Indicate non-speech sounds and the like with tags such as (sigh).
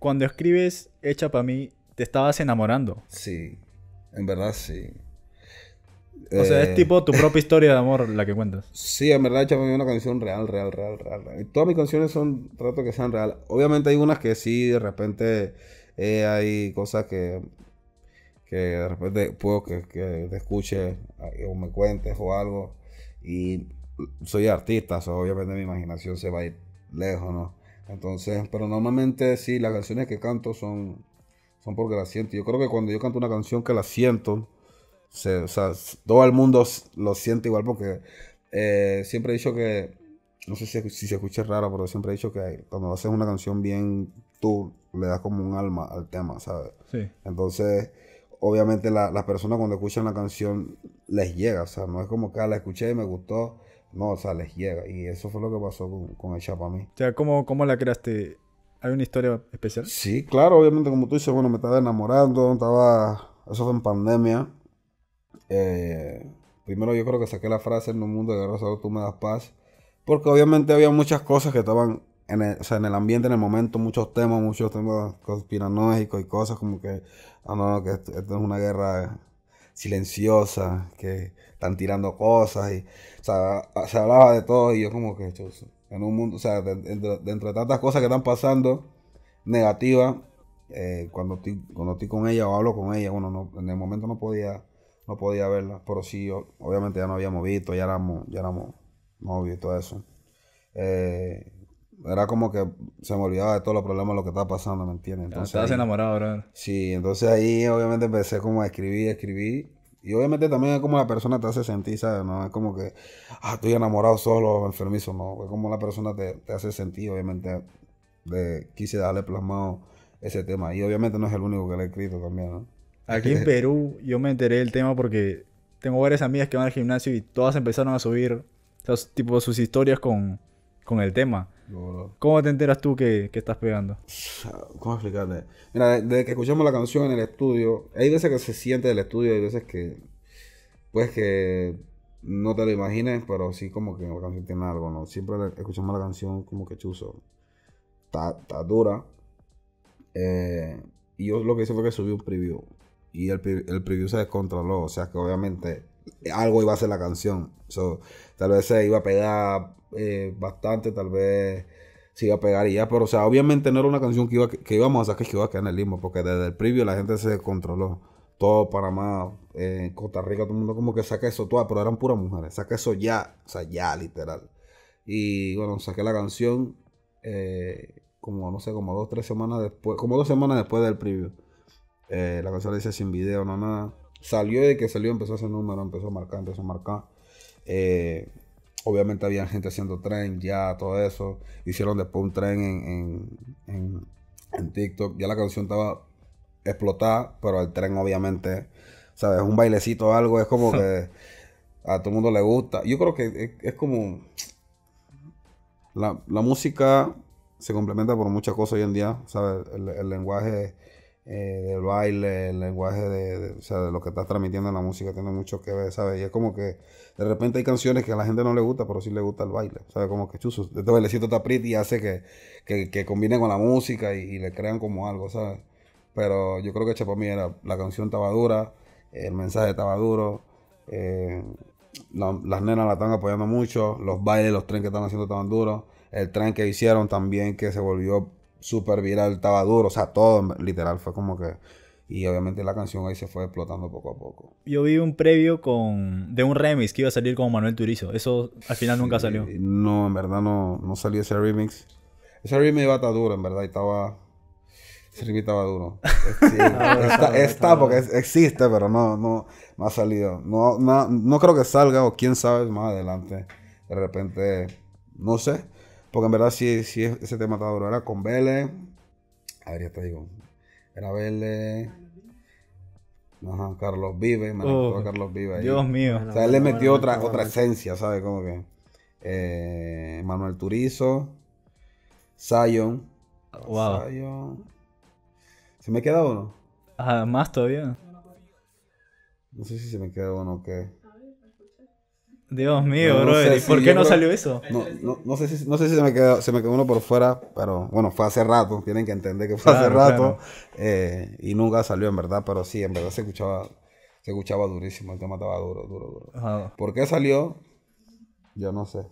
cuando escribes Hecha para mí, te estabas enamorando. Sí, en verdad sí. O sea, es eh, tipo tu propia (laughs) historia de amor la que cuentas. Sí, en verdad, Hecha para mí es una canción real, real, real, real. todas mis canciones son, trato que sean real. Obviamente hay unas que sí, de repente eh, hay cosas que que de repente puedo que, te escuche eh, o me cuentes o algo. Y soy artista, so obviamente mi imaginación se va a ir lejos, ¿no? Entonces, pero normalmente sí, las canciones que canto son, son porque las siento. Yo creo que cuando yo canto una canción que la siento, o sea, todo el mundo lo siente igual porque eh, siempre he dicho que, no sé si, se escucha raro, pero siempre he dicho que cuando haces una canción bien, tú le das como un alma al tema, ¿sabes? Sí. Entonces, obviamente las personas cuando escuchan la canción les llega, o sea, no es como que ah, la escuché y me gustó no, o sea, les llega. Y eso fue lo que pasó con, con para mí. O sea, ¿cómo, ¿cómo la creaste? ¿Hay una historia especial? Sí, claro, obviamente, como tú dices, bueno, me estaba enamorando, estaba. Eso fue en pandemia. Eh, primero, yo creo que saqué la frase: En un mundo de guerra solo tú me das paz. Porque obviamente había muchas cosas que estaban en el, o sea, en el ambiente, en el momento, muchos temas, muchos temas conspiranoicos y cosas como que, ah, no, que esto, es una guerra silenciosa, que están tirando cosas y se hablaba de todo y yo como que en un mundo, o sea, dentro de, tantas cosas que están pasando negativas, eh, cuando, estoy, cuando estoy con ella o hablo con ella, bueno, en el momento no podía no podía verla, pero sí, yo, obviamente ya no habíamos visto, ya éramos, ya éramos novios y todo eso. Eh, era como que se me olvidaba de todos los problemas, lo que estaba pasando, ¿me entiendes? Entonces, enamorado, ¿verdad? Sí, entonces ahí obviamente empecé como a escribir, escribir. Y obviamente también es como la persona te hace sentir, ¿sabes? No es como que, ah, estoy enamorado solo, enfermizo, no. Es como la persona te, hace sentir, obviamente. De, quise darle plasmado ese tema. Y obviamente no es el único que le he escrito también, ¿no? Aquí en (laughs) Perú yo me enteré del tema porque tengo varias amigas que van al gimnasio y todas empezaron a subir, tipo, sus historias con, con el tema. ¿Cómo te enteras tú que, estás pegando? ¿Cómo explicarte? Mira, desde que escuchamos la canción en el estudio, hay veces que se siente del estudio, hay veces que. Pues que no te lo imagines, pero sí como que la canción tiene algo, ¿no? Siempre escuchamos la canción como que chuzo. Está, dura. Eh, y yo lo que hice fue que subí un preview. Y el, el preview se descontroló. O sea que obviamente algo iba a ser la canción. So, tal vez se iba a pegar eh, bastante, tal vez se iba a pegar y ya. Pero, o sea, obviamente no era una canción que, que íbamos a sacar, que iba a quedar en el limbo, porque desde el previo la gente se controló. Todo Panamá, eh, Costa Rica, todo el mundo como que saca eso todo, pero eran puras mujeres. Saca eso ya, o sea, ya, literal. Y bueno, saqué la canción eh, como, no sé, como dos, tres semanas después, como dos semanas después del preview. la canción dice sin video, no nada. Salió y de que salió empezó a hacer número, empezó a marcar, empezó a marcar. Eh, obviamente había gente haciendo tren, ya, todo eso. Hicieron después un tren en, en, en, TikTok. Ya la canción estaba explotada, pero el tren obviamente, ¿sabes? Un bailecito o algo, es como (laughs) que a todo el mundo le gusta. Yo creo que es, es como... La, la, música se complementa por muchas cosas hoy en día, ¿sabes? El, el lenguaje eh, del baile, el lenguaje de, lo que estás transmitiendo en la música tiene mucho que ver, ¿sabes? Y es como que de repente hay canciones que a la gente no le gusta, pero sí le gusta el baile, ¿sabes? Como que chuzo, este bailecito está pretty y hace que, que, combine con la música y, le crean como algo, ¿sabes? Pero yo creo que Chapo mí era, la canción estaba dura, el mensaje estaba duro, eh, las nenas la están apoyando mucho, los bailes, los trenes que están haciendo estaban duros, el tren que hicieron también que se volvió súper viral, estaba duro, o sea, todo literal fue como que... Y obviamente la canción ahí se fue explotando poco a poco. Yo vi un previo con de un remix que iba a salir con Manuel Turizo. Eso al final nunca salió. No, en verdad no, no salió ese remix. Ese remix iba a estar duro, en verdad. Y estaba... Ese remix estaba duro. (laughs) está, está, porque existe, pero no, no, ha salido. No, no, no creo que salga o quién sabe más adelante. De repente, no sé. Porque en verdad sí, sí ese tema está duro. Era con Vélez. A ver, ya te digo. Era Vélez. Ajá, Carlos Vive, me oh, a Carlos Vive Dios mío. O sea, él le metió otra, otra esencia, ¿sabes? Como que. Eh, Manuel Turizo. Zion. Wow. ¿Se me queda uno? Ajá, más todavía. No sé si se me queda uno o qué. Dios mío, por qué no salió eso? No, no, no, sé si, no sé si se me, quedó, se me quedó uno por fuera, pero bueno, fue hace rato. Tienen que entender que fue hace rato. Eh, y nunca salió, en verdad. Pero sí, en verdad se escuchaba, se escuchaba durísimo. El tema estaba duro, duro, duro. ¿Por qué salió? Yo no sé.